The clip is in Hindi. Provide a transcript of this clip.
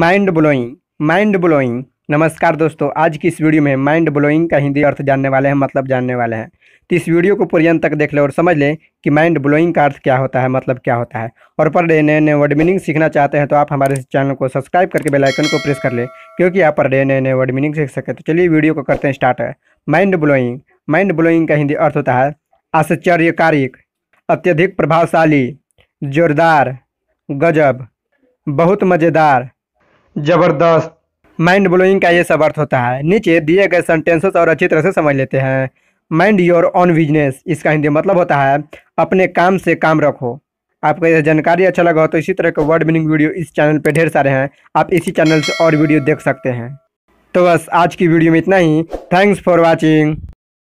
माइंड ब्लोइंग माइंड ब्लोइंग नमस्कार दोस्तों आज की इस वीडियो में माइंड ब्लोइंग का हिंदी अर्थ जानने वाले हैं मतलब जानने वाले हैं तो इस वीडियो को पूरी अंत तक देख लें और समझ लें कि माइंड ब्लोइंग का अर्थ क्या होता है मतलब क्या होता है और पर डे नए नए वर्ड मीनिंग सीखना चाहते हैं तो आप हमारे चैनल को सब्सक्राइब करके बेलाइकन को प्रेस कर लें क्योंकि आप पर डे नए नए वर्ड मीनिंग सीख सकें तो चलिए वीडियो को करते हैं स्टार्ट है माइंड ब्लोइंग माइंड ब्लोइंग का हिंदी अर्थ होता है आश्चर्यकारिक अत्यधिक प्रभावशाली जोरदार गजब बहुत मज़ेदार जबरदस्त माइंड ब्लोइंग का ये सब अर्थ होता है नीचे दिए गए सेंटेंसेस और अच्छी तरह से समझ लेते हैं माइंड योर ऑन बिजनेस इसका हिंदी मतलब होता है अपने काम से काम रखो आपको यह जानकारी अच्छा लगा हो तो इसी तरह के वर्ड मीनिंग वीडियो इस चैनल पर ढेर सारे हैं आप इसी चैनल से और वीडियो देख सकते हैं तो बस आज की वीडियो में इतना ही थैंक्स फॉर वॉचिंग